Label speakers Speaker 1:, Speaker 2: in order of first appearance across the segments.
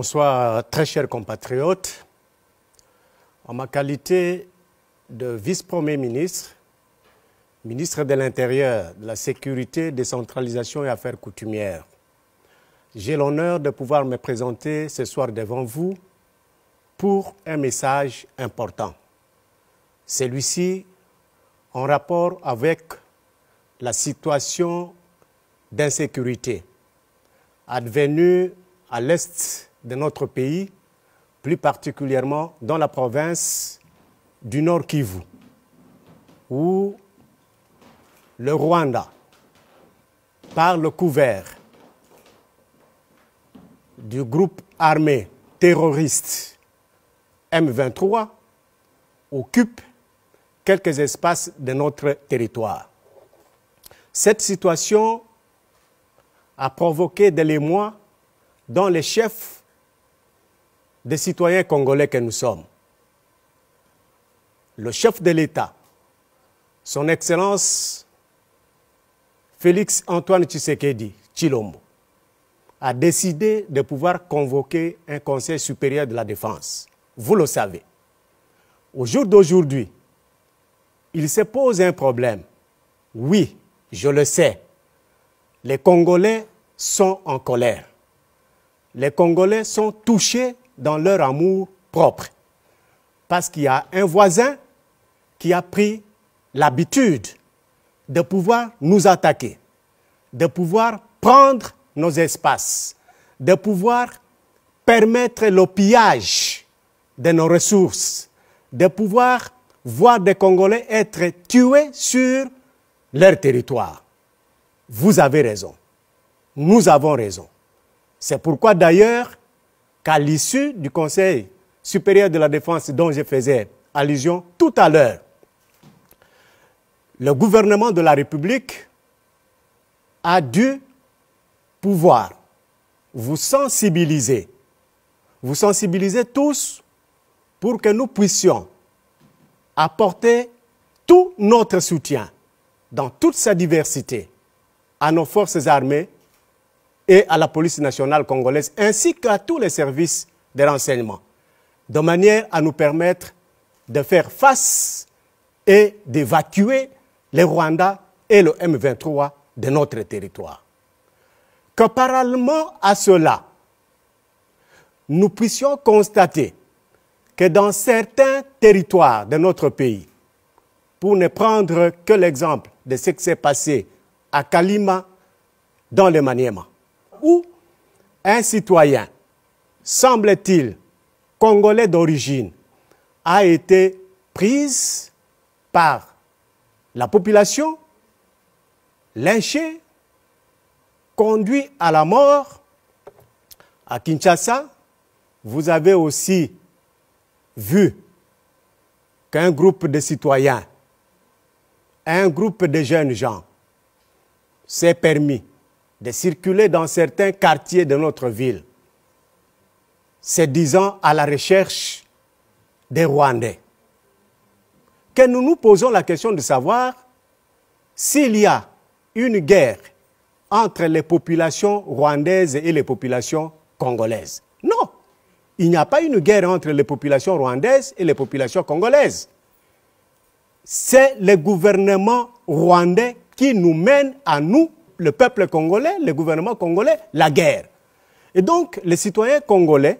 Speaker 1: Bonsoir, très chers compatriotes. En ma qualité de vice-premier ministre, ministre de l'Intérieur, de la Sécurité, Décentralisation et Affaires coutumières, j'ai l'honneur de pouvoir me présenter ce soir devant vous pour un message important. Celui-ci en rapport avec la situation d'insécurité advenue à l'est de notre pays, plus particulièrement dans la province du Nord Kivu, où le Rwanda, par le couvert du groupe armé terroriste M23, occupe quelques espaces de notre territoire. Cette situation a provoqué de l'émoi dans les chefs des citoyens congolais que nous sommes, le chef de l'État, son Excellence Félix Antoine Tshisekedi Chilombo, a décidé de pouvoir convoquer un Conseil supérieur de la défense. Vous le savez. Au jour d'aujourd'hui, il se pose un problème. Oui, je le sais. Les Congolais sont en colère. Les Congolais sont touchés dans leur amour propre. Parce qu'il y a un voisin qui a pris l'habitude de pouvoir nous attaquer, de pouvoir prendre nos espaces, de pouvoir permettre le pillage de nos ressources, de pouvoir voir des Congolais être tués sur leur territoire. Vous avez raison. Nous avons raison. C'est pourquoi d'ailleurs qu'à l'issue du Conseil supérieur de la défense dont je faisais allusion tout à l'heure, le gouvernement de la République a dû pouvoir vous sensibiliser, vous sensibiliser tous pour que nous puissions apporter tout notre soutien dans toute sa diversité à nos forces armées et à la police nationale congolaise, ainsi qu'à tous les services de renseignement, de manière à nous permettre de faire face et d'évacuer les Rwanda et le M23 de notre territoire. Que parallèlement à cela, nous puissions constater que dans certains territoires de notre pays, pour ne prendre que l'exemple de ce qui s'est passé à Kalima dans le Maniema, où un citoyen, semble-t-il, congolais d'origine, a été pris par la population, lynché, conduit à la mort. À Kinshasa, vous avez aussi vu qu'un groupe de citoyens, un groupe de jeunes gens s'est permis de circuler dans certains quartiers de notre ville, se disant à la recherche des Rwandais. Que nous nous posons la question de savoir s'il y a une guerre entre les populations rwandaises et les populations congolaises. Non, il n'y a pas une guerre entre les populations rwandaises et les populations congolaises. C'est le gouvernement rwandais qui nous mène à nous, le peuple congolais, le gouvernement congolais, la guerre. Et donc, les citoyens congolais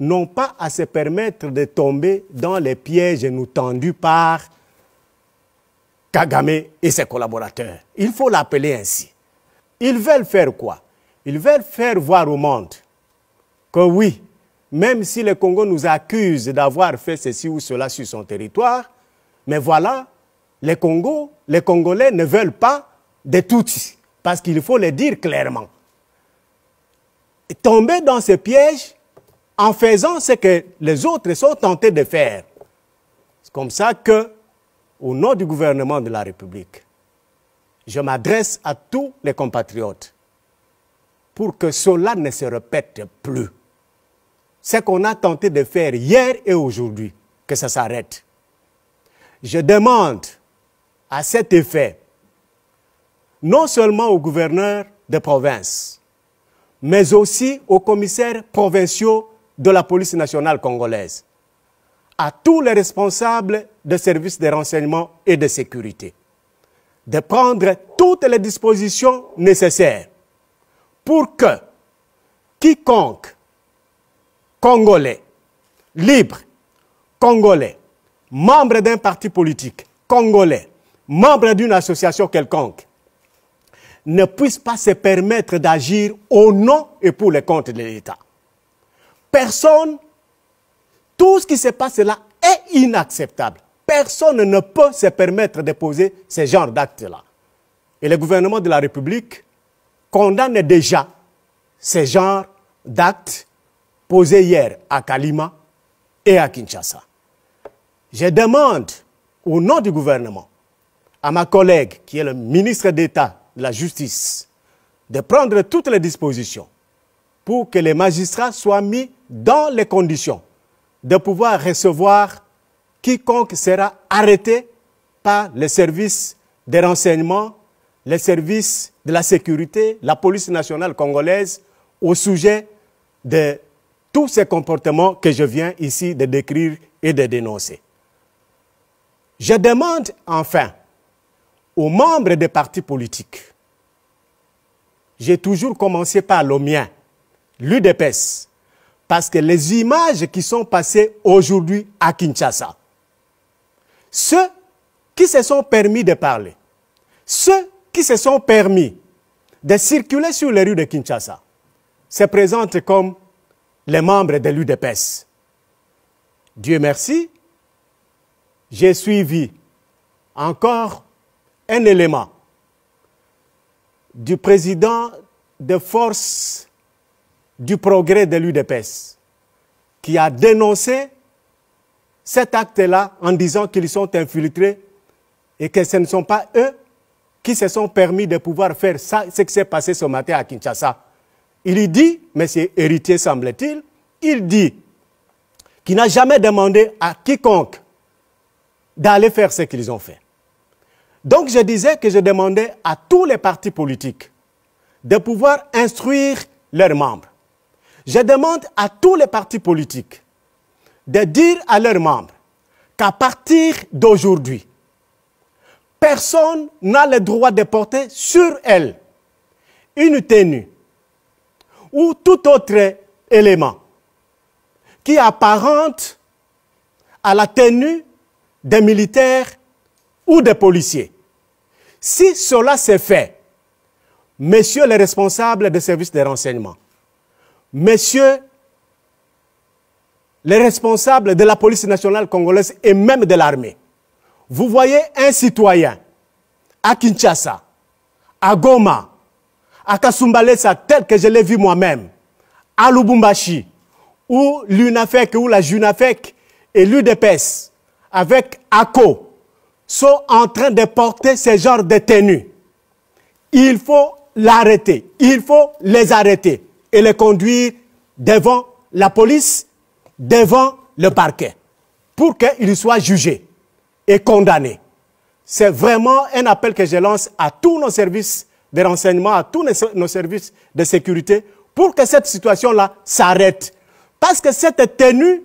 Speaker 1: n'ont pas à se permettre de tomber dans les pièges nous tendus par Kagame et ses collaborateurs. Il faut l'appeler ainsi. Ils veulent faire quoi Ils veulent faire voir au monde que oui, même si le Congo nous accuse d'avoir fait ceci ou cela sur son territoire, mais voilà, les Congo, les Congolais ne veulent pas de tout. Parce qu'il faut le dire clairement. Tomber dans ce piège en faisant ce que les autres sont tentés de faire. C'est comme ça que, au nom du gouvernement de la République, je m'adresse à tous les compatriotes pour que cela ne se répète plus. Ce qu'on a tenté de faire hier et aujourd'hui, que ça s'arrête. Je demande à cet effet non seulement aux gouverneurs des provinces, mais aussi aux commissaires provinciaux de la police nationale congolaise, à tous les responsables des services de renseignement et de sécurité, de prendre toutes les dispositions nécessaires pour que quiconque congolais, libre, congolais, membre d'un parti politique, congolais, membre d'une association quelconque, ne puisse pas se permettre d'agir au nom et pour les comptes de l'État. Personne, tout ce qui se passe là est inacceptable. Personne ne peut se permettre de poser ce genre d'actes-là. Et le gouvernement de la République condamne déjà ce genre d'actes posés hier à Kalima et à Kinshasa. Je demande au nom du gouvernement à ma collègue qui est le ministre d'État la justice de prendre toutes les dispositions pour que les magistrats soient mis dans les conditions de pouvoir recevoir quiconque sera arrêté par les services des renseignements, les services de la sécurité, la police nationale congolaise, au sujet de tous ces comportements que je viens ici de décrire et de dénoncer. Je demande enfin aux membres des partis politiques. J'ai toujours commencé par le mien, l'UDPS, parce que les images qui sont passées aujourd'hui à Kinshasa, ceux qui se sont permis de parler, ceux qui se sont permis de circuler sur les rues de Kinshasa, se présentent comme les membres de l'UDPS. Dieu merci, j'ai suivi encore un élément du président des forces du progrès de l'UDPS qui a dénoncé cet acte-là en disant qu'ils sont infiltrés et que ce ne sont pas eux qui se sont permis de pouvoir faire ça, ce qui s'est passé ce matin à Kinshasa. Il dit, mais c'est héritier semble-t-il, il dit qu'il n'a jamais demandé à quiconque d'aller faire ce qu'ils ont fait. Donc je disais que je demandais à tous les partis politiques de pouvoir instruire leurs membres. Je demande à tous les partis politiques de dire à leurs membres qu'à partir d'aujourd'hui, personne n'a le droit de porter sur elle une tenue ou tout autre élément qui apparente à la tenue des militaires ou des policiers. Si cela s'est fait, messieurs les responsables des services de renseignement, messieurs les responsables de la police nationale congolaise et même de l'armée, vous voyez un citoyen à Kinshasa, à Goma, à Kasumbalesa, tel que je l'ai vu moi-même, à Lubumbashi, où l'UNAFEC, où la JUNAFEC et l'UDPS, avec ACO, sont en train de porter ce genre de tenue. Il faut l'arrêter. Il faut les arrêter et les conduire devant la police, devant le parquet, pour qu'ils soient jugés et condamnés. C'est vraiment un appel que je lance à tous nos services de renseignement, à tous nos services de sécurité, pour que cette situation-là s'arrête. Parce que cette tenue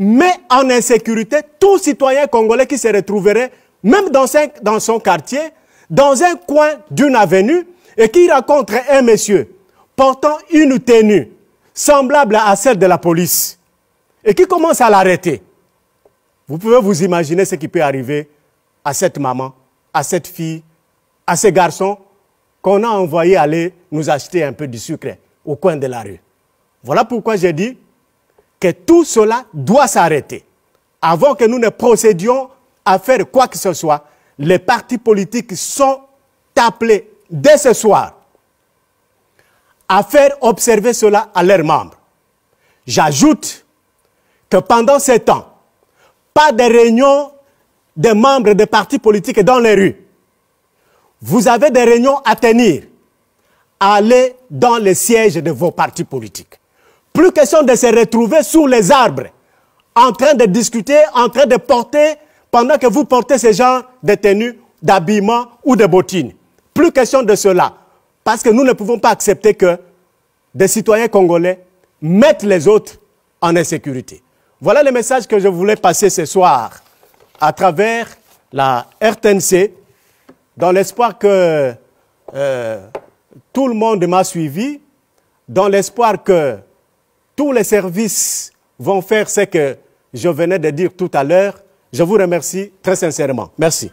Speaker 1: met en insécurité tout citoyen congolais qui se retrouverait, même dans, son quartier, dans un coin d'une avenue, et qui rencontre un monsieur portant une tenue semblable à celle de la police, et qui commence à l'arrêter. Vous pouvez vous imaginer ce qui peut arriver à cette maman, à cette fille, à ces garçons qu'on a envoyé aller nous acheter un peu de sucre au coin de la rue. Voilà pourquoi j'ai dit que tout cela doit s'arrêter. Avant que nous ne procédions à faire quoi que ce soit, les partis politiques sont appelés dès ce soir à faire observer cela à leurs membres. J'ajoute que pendant ce temps, pas de réunions des membres des partis politiques dans les rues. Vous avez des réunions à tenir. Allez dans les sièges de vos partis politiques. Plus question de se retrouver sous les arbres, en train de discuter, en train de porter, pendant que vous portez ces gens de tenues d'habillement ou de bottines. Plus question de cela. Parce que nous ne pouvons pas accepter que des citoyens congolais mettent les autres en insécurité. Voilà le message que je voulais passer ce soir à travers la RTNC, dans l'espoir que euh, tout le monde m'a suivi, dans l'espoir que tous les services vont faire ce que je venais de dire tout à l'heure. Je vous remercie très sincèrement. Merci.